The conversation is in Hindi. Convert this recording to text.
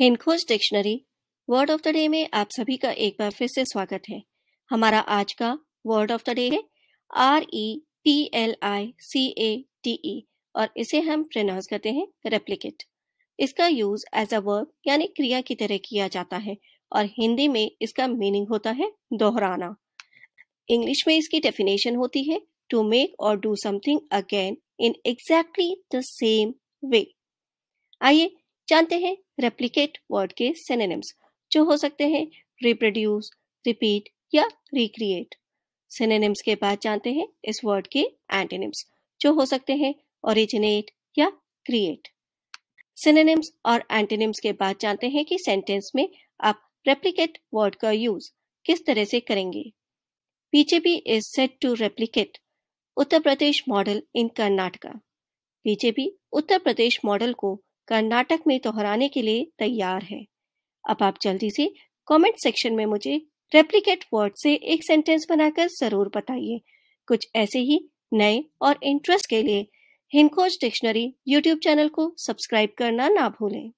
हिंदखोज dictionary word of the day में आप सभी का एक बार फिर से स्वागत है हमारा आज का वर्ड ऑफ द डे है R E T L I C A T E और इसे हम प्रोनाउंस करते हैं रेप्लिकेट इसका यूज एज अ वर्ब यानी क्रिया की तरह किया जाता है और हिंदी में इसका मीनिंग होता है दोहराना इंग्लिश में इसकी डेफिनेशन होती है to make or do something again in exactly the same way आइए जानते हैं रेप्लीकेट वर्ड के सिनेनिम्स जो हो सकते हैं रिप्रोड्यूस रिपीट या रिक्रिएट सिनेनिम्स के बाद जानते हैं इस वर्ड के एंटेनिम्स जो हो सकते हैं ओरिजिनेट या क्रिएट सिनेनिम्स और एंटेनिम्स के बाद जानते हैं कि सेंटेंस में आप रेप्लीकेट वर्ड का यूज किस तरह से करेंगे BJP is set to replicate Uttar Pradesh model in Karnataka BJP Uttar Pradesh model को कर्नाटक में दोहराने के लिए तैयार है अब आप जल्दी से कमेंट सेक्शन में मुझे रेप्लिकेट वर्ड से एक सेंटेंस बनाकर जरूर बताइए कुछ ऐसे ही नए और इंटरेस्ट के लिए हिंकोज डिक्शनरी यूट्यूब चैनल को सब्सक्राइब करना ना भूलें